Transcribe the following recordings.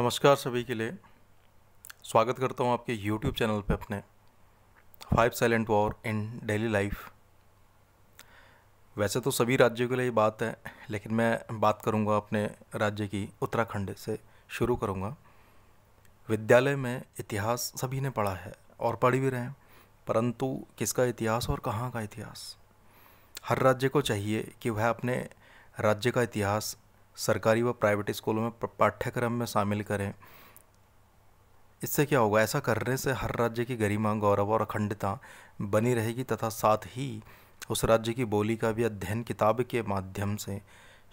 नमस्कार सभी के लिए स्वागत करता हूँ आपके YouTube चैनल पे अपने five silent war in daily life वैसे तो सभी राज्यों के लिए ये बात है लेकिन मैं बात करूँगा अपने राज्य की उत्तराखंड से शुरू करूँगा विद्यालय में इतिहास सभी ने पढ़ा है और पढ़ भी रहे हैं परंतु किसका इतिहास और कहाँ का इतिहास हर राज्य को चाहिए कि वह अपने राज्य का इतिहास सरकारी व प्राइवेट स्कूलों में पाठ्यक्रम में शामिल करें इससे क्या होगा ऐसा करने से हर राज्य की गरिमा गौरव और अखंडता बनी रहेगी तथा साथ ही उस राज्य की बोली का भी अध्ययन किताब के माध्यम से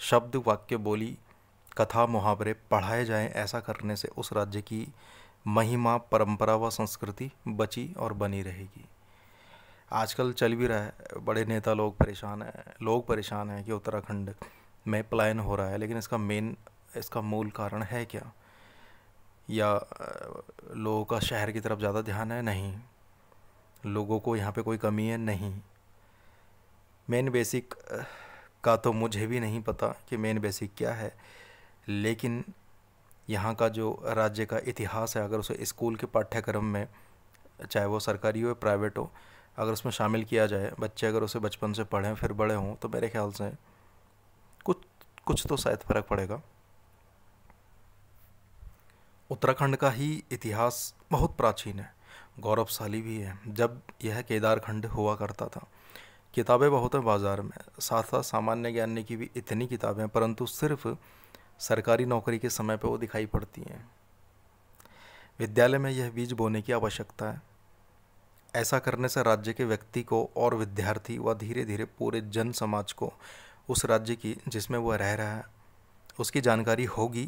शब्द वाक्य बोली कथा मुहावरे पढ़ाए जाएं ऐसा करने से उस राज्य की महिमा परंपरा व संस्कृति बची और बनी रहेगी आजकल चल भी रहा है बड़े नेता लोग परेशान हैं लोग परेशान हैं कि उत्तराखंड में प्लान हो रहा है लेकिन इसका मेन इसका मूल कारण है क्या या लोगों का शहर की तरफ ज़्यादा ध्यान है नहीं लोगों को यहाँ पे कोई कमी है नहीं मेन बेसिक का तो मुझे भी नहीं पता कि मेन बेसिक क्या है लेकिन यहाँ का जो राज्य का इतिहास है अगर उसे स्कूल के पाठ्यक्रम में चाहे वो सरकारी हो या प्राइवेट हो अगर उसमें शामिल किया जाए बच्चे अगर उसे बचपन से पढ़ें फिर बड़े हों तो मेरे ख्याल से कुछ तो शायद फ़र्क पड़ेगा उत्तराखंड का ही इतिहास बहुत प्राचीन है गौरवशाली भी है जब यह केदारखंड हुआ करता था किताबें बहुत हैं बाज़ार में साथ साथ सामान्य ज्ञान की भी इतनी किताबें हैं परंतु सिर्फ सरकारी नौकरी के समय पर वो दिखाई पड़ती हैं विद्यालय में यह बीज बोने की आवश्यकता है ऐसा करने से राज्य के व्यक्ति को और विद्यार्थी व धीरे धीरे पूरे जन समाज को उस राज्य की जिसमें वह रह रहा है उसकी जानकारी होगी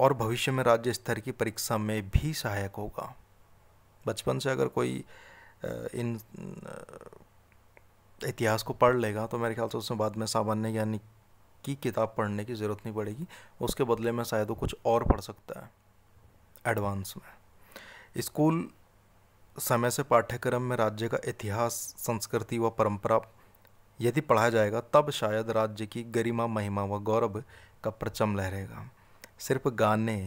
और भविष्य में राज्य स्तर की परीक्षा में भी सहायक होगा बचपन से अगर कोई इन इतिहास को पढ़ लेगा तो मेरे ख्याल से उसमें बाद में सामान्य ज्ञान की किताब पढ़ने की ज़रूरत नहीं पड़ेगी उसके बदले में शायद वो कुछ और पढ़ सकता है एडवांस में स्कूल समय से पाठ्यक्रम में राज्य का इतिहास संस्कृति व परंपरा यदि पढ़ा जाएगा तब शायद राज्य की गरिमा महिमा व गौरव का प्रचम लहरेगा सिर्फ गाने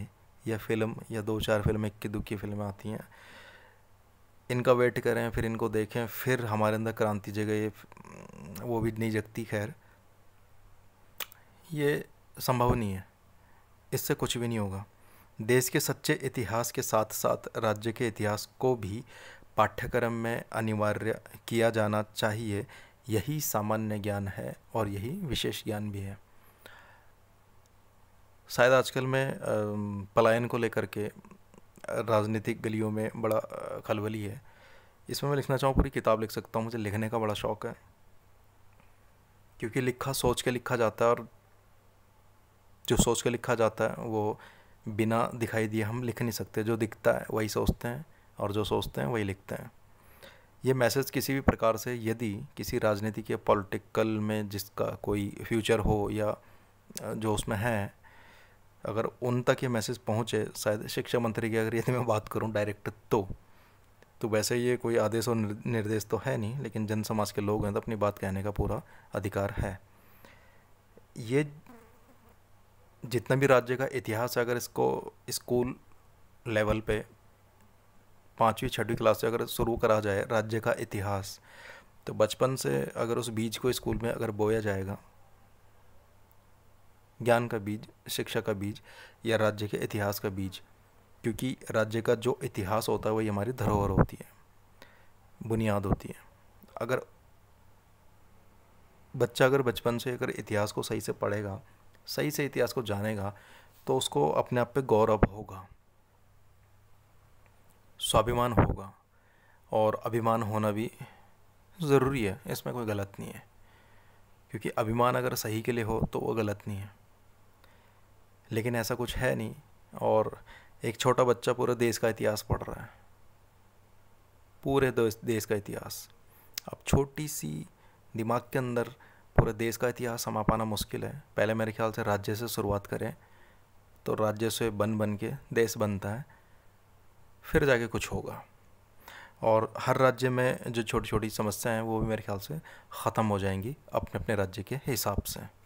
या फिल्म या दो चार फिल्म इक्की दुक्की फिल्में आती हैं इनका वेट करें फिर इनको देखें फिर हमारे अंदर क्रांति जगह ये वो भी नहीं जगती खैर ये संभव नहीं है इससे कुछ भी नहीं होगा देश के सच्चे इतिहास के साथ साथ राज्य के इतिहास को भी पाठ्यक्रम में अनिवार्य किया जाना चाहिए यही सामान्य ज्ञान है और यही विशेष ज्ञान भी है शायद आजकल में पलायन को लेकर के राजनीतिक गलियों में बड़ा खलबली है इसमें मैं लिखना चाहूँ पूरी किताब लिख सकता हूँ मुझे लिखने का बड़ा शौक़ है क्योंकि लिखा सोच के लिखा जाता है और जो सोच के लिखा जाता है वो बिना दिखाई दिए हम लिख नहीं सकते जो दिखता है वही सोचते हैं और जो सोचते हैं वही लिखते हैं ये मैसेज किसी भी प्रकार से यदि किसी राजनीति के पॉलिटिकल में जिसका कोई फ्यूचर हो या जो उसमें है अगर उन तक ये मैसेज पहुँचे शायद शिक्षा मंत्री की अगर यदि मैं बात करूँ डायरेक्ट तो तो वैसे ये कोई आदेश और निर्देश तो है नहीं लेकिन जन समाज के लोग हैं तो अपनी बात कहने का पूरा अधिकार है ये जितना भी राज्य का इतिहास है अगर इसको स्कूल लेवल पे पाँचवीं छठवीं क्लास से अगर शुरू करा जाए राज्य का इतिहास तो बचपन से अगर उस बीज को स्कूल में अगर बोया जाएगा ज्ञान का बीज शिक्षा का बीज या राज्य के इतिहास का बीज क्योंकि राज्य का जो इतिहास होता है वही हमारी धरोहर होती है बुनियाद होती है अगर बच्चा अगर बचपन से अगर इतिहास को सही से पढ़ेगा सही से इतिहास को जानेगा तो उसको अपने आप पे गौरव होगा स्वाभिमान होगा और अभिमान होना भी ज़रूरी है इसमें कोई गलत नहीं है क्योंकि अभिमान अगर सही के लिए हो तो वो गलत नहीं है लेकिन ऐसा कुछ है नहीं और एक छोटा बच्चा पूरे देश का इतिहास पढ़ रहा है पूरे देश का इतिहास अब छोटी सी दिमाग के अंदर पूरे देश का इतिहास समा पाना मुश्किल है पहले मेरे ख्याल से राज्य से शुरुआत करें तो राज्य से बन बन के देश बनता है फिर जाके कुछ होगा और हर राज्य में जो छोटी छोटी समस्याएं हैं वो भी मेरे ख्याल से ख़त्म हो जाएंगी अपने अपने राज्य के हिसाब से